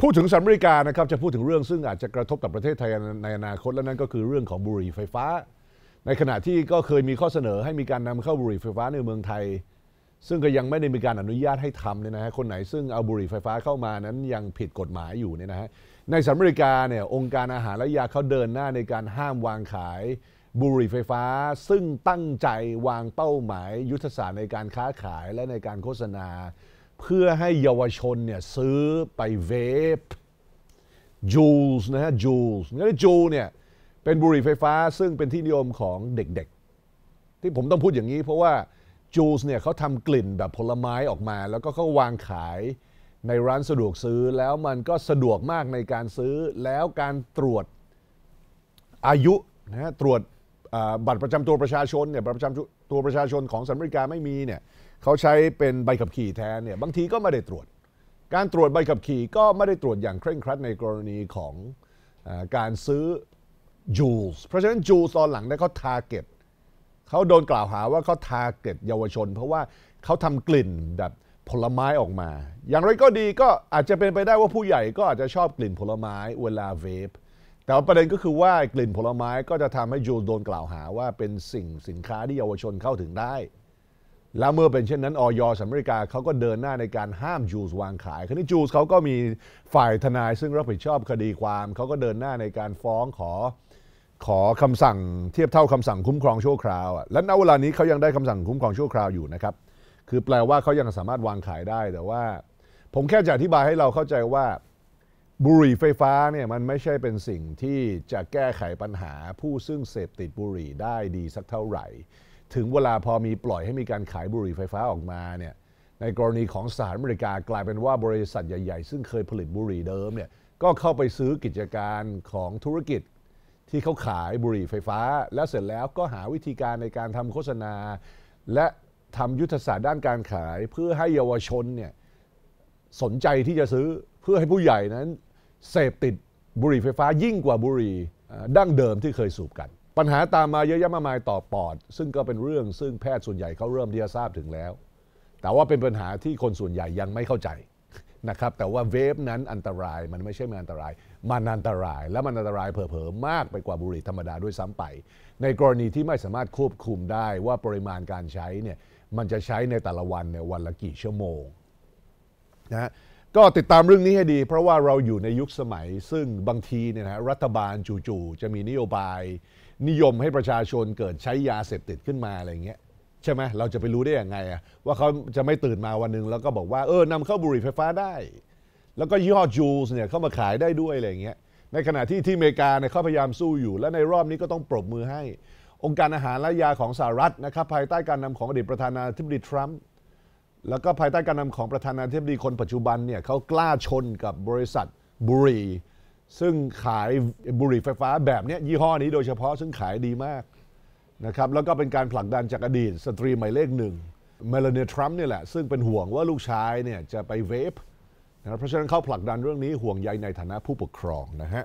พูดถึงสหรัฐอเมริกานะครับจะพูดถึงเรื่องซึ่งอาจจะกระทบกับประเทศไทยในอนาคตและนั่นก็คือเรื่องของบุหรี่ไฟฟ้า ในขณะที่ก็เคยมีข้อเสนอให้มีการนำเข้าบุหรี่ไฟฟ้าในเมืองไทย ซึ่งก็ยังไม่ได้มีการอนุญาตให้ทำเนี่ยนะฮะคนไหนซึ่งเอาบุหรี่ไฟฟ้าเข้ามานั้นยังผิดกฎหมายอยู่เนี่ยนะฮะในสหรัฐอเมริกาเนี่ยองค์การอาหารและยาเขาเดินหน้าในการห้ามวางขาย บุหรี่ไฟฟ้าซึ่งตั้งใจวางเป้าหมายยุทธศาสตร์ในการค้าขายและในการโฆษณาเพื่อให้เยาวชนเนี่ยซื้อไปเวฟจูลส์นะฮะจูลส์นี่จูลเนี่ยเป็นบุหรี่ไฟฟ้าซึ่งเป็นที่นิยมของเด็กๆ ที่ผมต้องพูดอย่างนี้เพราะว่าจูลส์เนี่ยเขาทำกลิ่นแบบผลไม้ออกมา แล้วก็เขาวางขายในร้านสะดวกซื้อแล้วมันก็สะดวกมากในการซื้อแล้วการตรวจอายุนะฮะตรวจบัตรประจำตัวประชาชนเนี่ยบัตรประจำตัวประชาชนของสหรัฐอเมริกาไม่มีเนี่ยเขาใช้เป็นใบขับขี่แทนเนี่ยบางทีก็ไม่ได้ตรวจ การตรวจใบขับขี่ก็ไม่ได้ตรวจอย่างเคร่งครัดในกรณีของอการซื้อจูสเพราะฉะนั้นจูสตอนหลังเนี่ยเขาทาร์เก็ตเขาโดนกล่าวหาว่าเขาทาร์เก็ตเยาวชน เพราะว่าเขาทำกลิ่นแบบผลไม้ออกมา อย่างไรก็ดีก็อาจจะเป็นไปได้ว่าผู้ใหญ่ก็อาจจะชอบกลิ่นผลไม้ เวลาเวฟแต่าประเด็นก็คือว่ากลิ่นผลไม้ก็จะทำให้ยูโดนกล่าวหาว่าเป็นสิ่งสินค้าที่เยาวชนเข้าถึงได้ แล้วเมื่อเป็นเช่นนั้นออยสหรัฐอเมริกาเขาก็เดินหน้าในการห้ามจูสวางขายคือนี้จูสเขาก็มีฝ่ายทนายซึ่งรับผิดชอบคดีความเขาก็เดินหน้าในการฟ้องขอขอคำสั่งเทียบเท่าคำสั่งคุ้มครองชั่วคราวอ่ะ และณเวลานี้เขายังได้คำสั่งคุ้มครองชั่วคราวอยู่นะครับ คือแปลว่าเขายังสามารถวางขายได้แต่ว่า ผมแค่จะอธิบายให้เราเข้าใจว่าบุหรี่ไฟฟ้าเนี่ยมันไม่ใช่เป็นสิ่งที่จะแก้ไขปัญหาผู้ซึ่งเสพติดบุหรี่ได้ดีสักเท่าไหร่ ถึงเวลาพอมีปล่อยให้มีการขายบุหรี่ไฟฟ้าออกมาเนี่ย ในกรณีของสหรัฐอเมริกา กลายเป็นว่าบริษัทใหญ่ๆ ซึ่งเคยผลิตบุหรี่เดิมเนี่ยก็เข้าไปซื้อกิจการของธุรกิจที่เขาขายบุหรี่ไฟฟ้า และเสร็จแล้วก็หาวิธีการในการทำโฆษณา และทำยุทธศาสตร์ด้านการขายเพื่อให้เยาวชนเนี่ยสนใจที่จะซื้อเพื่อให้ผู้ใหญ่นั้นเสพติดบุหรี่ไฟฟ้ายิ่งกว่าบุหรี่ดั้งเดิมที่เคยสูบกัน ปัญหาตามมาเยอะแยะมากมาย ต่อปอด ซึ่งก็เป็นเรื่องซึ่งแพทย์ส่วนใหญ่เขาเริ่มที่จะทราบถึงแล้ว แต่ว่าเป็นปัญหาที่คนส่วนใหญ่ยังไม่เข้าใจนะครับแต่ว่าเวฟนั้นอันตราย มันไม่ใช่มันอันตราย มันอันตรายและมันอันตรายเผลอๆมากไปกว่าบุหรี่ธรรมดาด้วยซ้ำไป ในกรณีที่ไม่สามารถควบคุมได้ว่าปริมาณการใช้เนี่ยมันจะใช้ในแต่ละวันเนี่ยวันละกี่ชั่วโมงนะก็ติดตามเรื่องนี้ให้ดี เพราะว่าเราอยู่ในยุคสมัย ซึ่งบางทีเนี่ยนะรัฐบาลจู่ๆจะมีนโยบาย นิยมให้ประชาชนเกิดใช้ยาเสพติดขึ้นมาอะไรเงี้ยใช่ไหมเราจะไปรู้ได้ยังไงอะว่าเขาจะไม่ตื่นมาวันนึงแล้วก็บอกว่าเออนำเข้าบุหรี่ไฟฟ้าได้ แล้วก็ยี่ห้อจูสเนี่ยเข้ามาขายได้ด้วยอะไรเงี้ยในขณะที่ที่อเมริกาเนี่ยเขาพยายามสู้อยู่ และในรอบนี้ก็ต้องปรบมือให้ องค์การอาหารและยาของสหรัฐนะครับภายใต้การนำของอดีตประธานาธิบดีทรัมป์แล้วก็ภายใต้การนำของประธานาธิบดีคนปัจจุบันเนี่ยเขากล้าชนกับบริษัทบุรีซึ่งขายบุรีไฟฟ้าแบบนี้ยี่ห้อนี้โดยเฉพาะซึ่งขายดีมากนะครับแล้วก็เป็นการผลักดันจากอดีตสตรีหมายเลขหนึ่งเมลานีทรัมป์นี่แหละซึ่งเป็นห่วงว่าลูกชายเนี่ยจะไปเวฟนะเพราะฉะนั้นเขาผลักดันเรื่องนี้ห่วงใยในฐานะผู้ปกครองนะฮะ